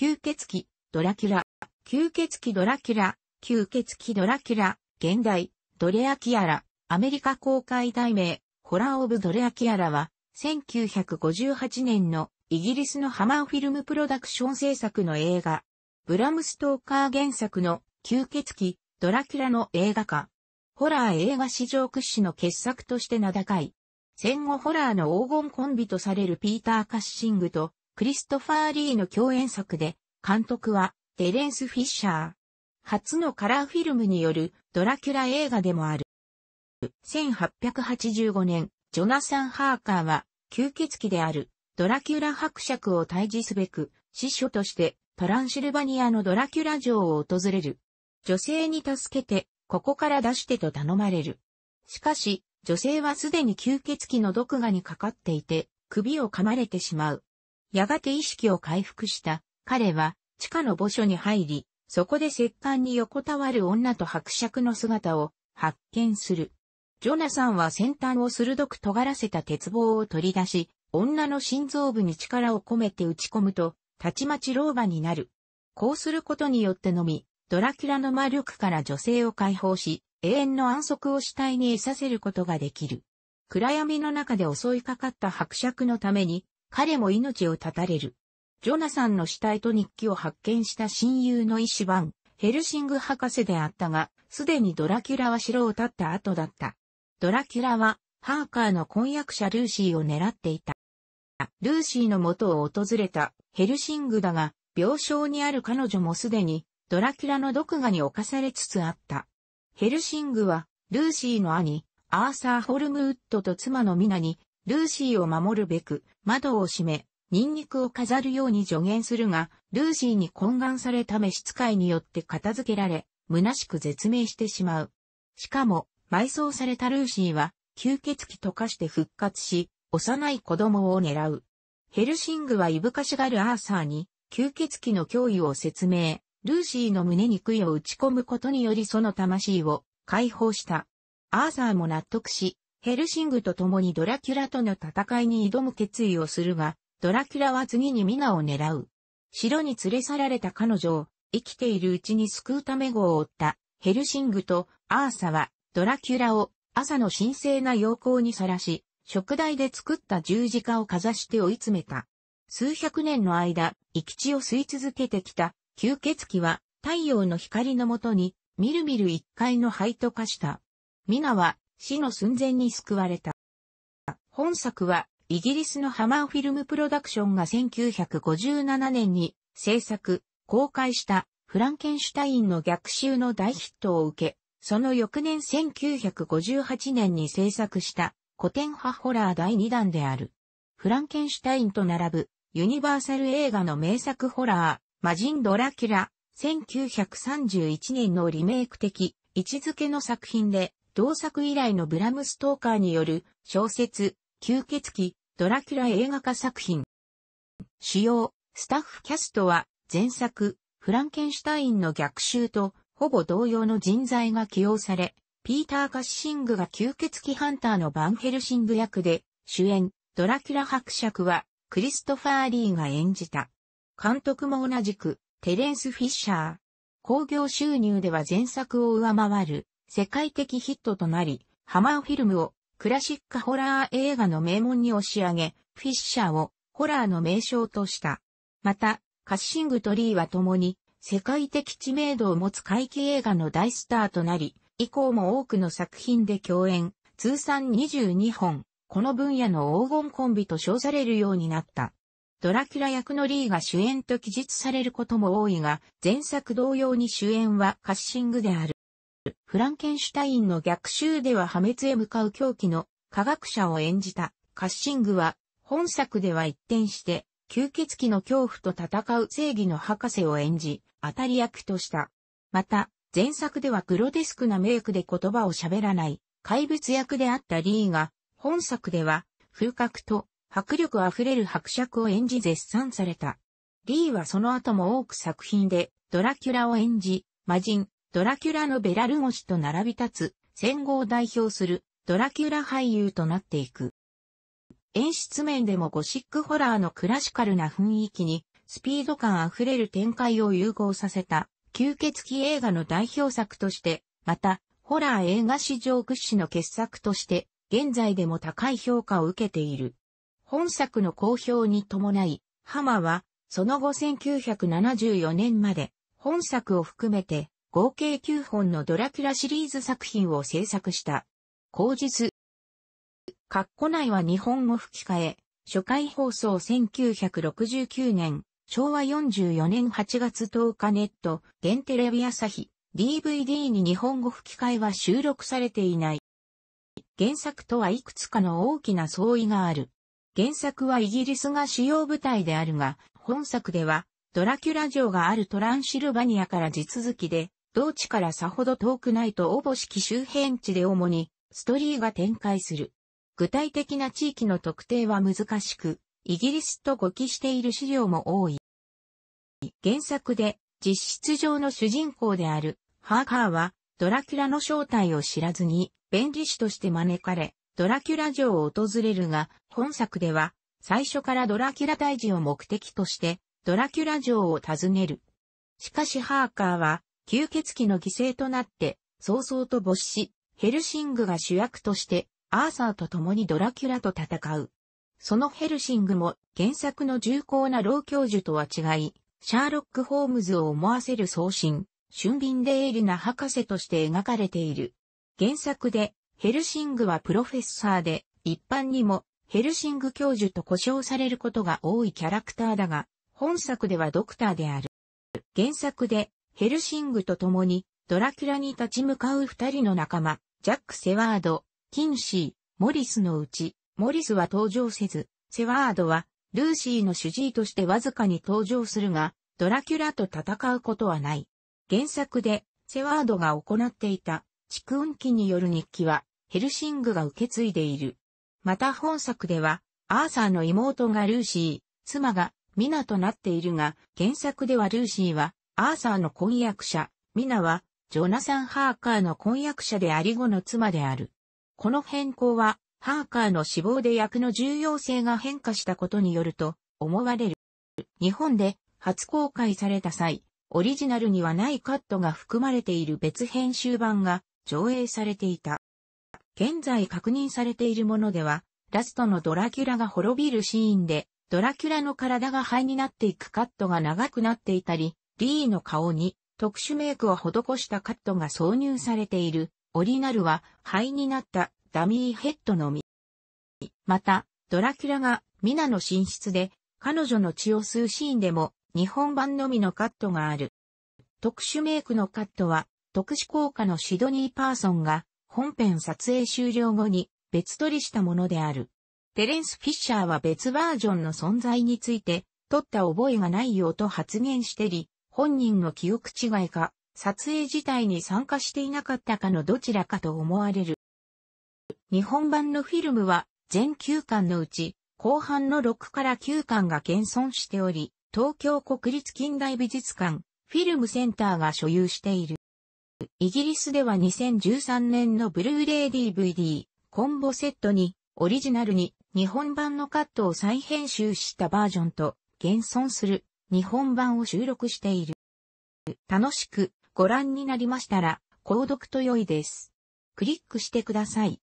吸血鬼、ドラキュラ、吸血鬼ドラキュラ、吸血鬼ドラキュラ、現代、ドレアキアラ、アメリカ公開題名、ホラー・オブ・ドレアキアラは、1958年のイギリスのハマーフィルムプロダクション制作の映画、ブラム・ストーカー原作の吸血鬼、ドラキュラの映画化。ホラー映画史上屈指の傑作として名高い。戦後ホラーの黄金コンビとされるピーター・カッシングとクリストファー・リーの共演作で、監督はテレンス・フィッシャー。初のカラーフィルムによるドラキュラ映画でもある。1885年、ジョナサン・ハーカーは吸血鬼であるドラキュラ伯爵を退治すべく、師匠としてトランシルバニアのドラキュラ城を訪れる。女性に助けて、ここから出してと頼まれる。しかし、女性はすでに吸血鬼の毒牙にかかっていて、首を噛まれてしまう。やがて意識を回復した彼は地下の墓所に入り、そこで石棺に横たわる女と伯爵の姿を発見する。ジョナサンは先端を鋭く尖らせた鉄棒を取り出し、女の心臓部に力を込めて打ち込むと、たちまち老婆になる。こうすることによってのみ、ドラキュラの魔力から女性を解放し、永遠の安息を死体に得させることができる。暗闇の中で襲いかかった伯爵のために、彼も命を絶たれる。ジョナサンの死体と日記を発見した親友の医師ヘルシング博士であったが、すでにドラキュラは城を立った後だった。ドラキュラは、ハーカーの婚約者ルーシーを狙っていた。ルーシーの元を訪れたヘルシングだが、病床にある彼女もすでにドラキュラの毒牙に侵されつつあった。ヘルシングは、ルーシーの兄、アーサー・ホルムウッドと妻のミナにルーシーを守るべく、窓を閉め、ニンニクを飾るように助言するが、ルーシーに懇願された召使いによって片付けられ、虚しく絶命してしまう。しかも、埋葬されたルーシーは、吸血鬼と化して復活し、幼い子供を狙う。ヘルシングはいぶかしがるアーサーに、吸血鬼の脅威を説明、ルーシーの胸に杭を打ち込むことによりその魂を解放した。アーサーも納得し、ヘルシングと共にドラキュラとの戦いに挑む決意をするが、ドラキュラは次にミナを狙う。城に連れ去られた彼女を生きているうちに救うため号を追ったヘルシングとアーサはドラキュラを朝の神聖な陽光にさらし、食台で作った十字架をかざして追い詰めた。数百年の間、生き地を吸い続けてきた吸血鬼は太陽の光のもとにみるみる一階の灰と化した。ミナは死の寸前に救われた。本作は、イギリスのハマーフィルムプロダクションが1957年に制作、公開したフランケンシュタインの逆襲の大ヒットを受け、その翌年1958年に制作した古典派ホラー第2弾である。フランケンシュタインと並ぶユニバーサル映画の名作ホラー、魔人ドラキュラ、1931年のリメイク的位置づけの作品で、同作以来のブラム・ストーカーによる小説、吸血鬼、ドラキュラ映画化作品。主要、スタッフキャストは、前作、フランケンシュタインの逆襲と、ほぼ同様の人材が起用され、ピーター・カッシングが吸血鬼ハンターのバンヘルシング役で、主演、ドラキュラ伯爵は、クリストファー・リーが演じた。監督も同じく、テレンス・フィッシャー。興行収入では前作を上回る、世界的ヒットとなり、ハマーフィルムをクラシックホラー映画の名門に押し上げ、フィッシャーをホラーの名称とした。また、カッシングとリーは共に世界的知名度を持つ怪奇映画の大スターとなり、以降も多くの作品で共演、通算22本、この分野の黄金コンビと称されるようになった。ドラキュラ役のリーが主演と記述されることも多いが、前作同様に主演はカッシングである。フランケンシュタインの逆襲では破滅へ向かう狂気の科学者を演じたカッシングは、本作では一転して、吸血鬼の恐怖と戦う正義の博士を演じ、当たり役とした。また、前作ではグロテスクなメイクで言葉を喋らない怪物役であったリーが、本作では風格と迫力あふれる伯爵を演じ絶賛された。リーはその後も多く作品でドラキュラを演じ、魔人、ドラキュラのベラルゴシと並び立つ、戦後を代表するドラキュラ俳優となっていく。演出面でもゴシックホラーのクラシカルな雰囲気に、スピード感あふれる展開を融合させた、吸血鬼映画の代表作として、また、ホラー映画史上屈指の傑作として、現在でも高い評価を受けている。本作の好評に伴い、ハマは、その後1974年まで、本作を含めて合計9本のドラキュラシリーズ作品を制作した。後日、括弧内は日本語吹き替え、初回放送1969年、昭和44年8月10日ネット、現テレビ朝日、DVD に日本語吹き替えは収録されていない。原作とはいくつかの大きな相違がある。原作はイギリスが主要舞台であるが、本作では、ドラキュラ城があるトランシルバニアから地続きで、同地からさほど遠くないとおぼしき周辺地で主にストリーが展開する。具体的な地域の特定は難しく、イギリスと語記している資料も多い。原作で実質上の主人公であるハーカーはドラキュラの正体を知らずに弁理士として招かれ、ドラキュラ城を訪れるが、本作では最初からドラキュラ退治を目的としてドラキュラ城を訪ねる。しかしハーカーは吸血鬼の犠牲となって、早々と没し、ヘルシングが主役として、アーサーと共にドラキュラと戦う。そのヘルシングも原作の重厚な老教授とは違い、シャーロック・ホームズを思わせる送信、俊敏で鋭利な博士として描かれている。原作で、ヘルシングはプロフェッサーで、一般にもヘルシング教授と呼称されることが多いキャラクターだが、本作ではドクターである。原作でヘルシングと共に、ドラキュラに立ち向かう二人の仲間、ジャック・セワード、キンシー、モリスのうち、モリスは登場せず、セワードは、ルーシーの主治医としてわずかに登場するが、ドラキュラと戦うことはない。原作で、セワードが行っていた、蓄音機による日記は、ヘルシングが受け継いでいる。また本作では、アーサーの妹がルーシー、妻がミナとなっているが、原作ではルーシーはアーサーの婚約者、ミナは、ジョナサン・ハーカーの婚約者であり後の妻である。この変更は、ハーカーの死亡で役の重要性が変化したことによると思われる。日本で初公開された際、オリジナルにはないカットが含まれている別編集版が上映されていた。現在確認されているものでは、ラストのドラキュラが滅びるシーンで、ドラキュラの体が灰になっていくカットが長くなっていたり、リーの顔に特殊メイクを施したカットが挿入されている、オリナルは灰になったダミーヘッドのみ。また、ドラキュラがミナの寝室で彼女の血を吸うシーンでも日本版のみのカットがある。特殊メイクのカットは特殊効果のシドニー・パーソンが本編撮影終了後に別撮りしたものである。テレンス・フィッシャーは別バージョンの存在について取った覚えがないようと発言してり、本人の記憶違いか、撮影自体に参加していなかったかのどちらかと思われる。日本版のフィルムは全9巻のうち後半の6から9巻が現存しており、東京国立近代美術館フィルムセンターが所有している。イギリスでは2013年のブルーレイ DVD コンボセットにオリジナルに日本版のカットを再編集したバージョンと現存する日本版を収録している。楽しくご覧になりましたら、購読と良いです。クリックしてください。